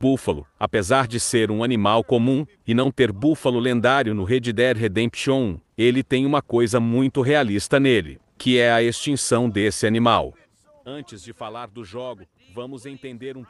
búfalo, apesar de ser um animal comum e não ter búfalo lendário no Red Dead Redemption ele tem uma coisa muito realista nele, que é a extinção desse animal. Antes de falar do jogo, vamos entender um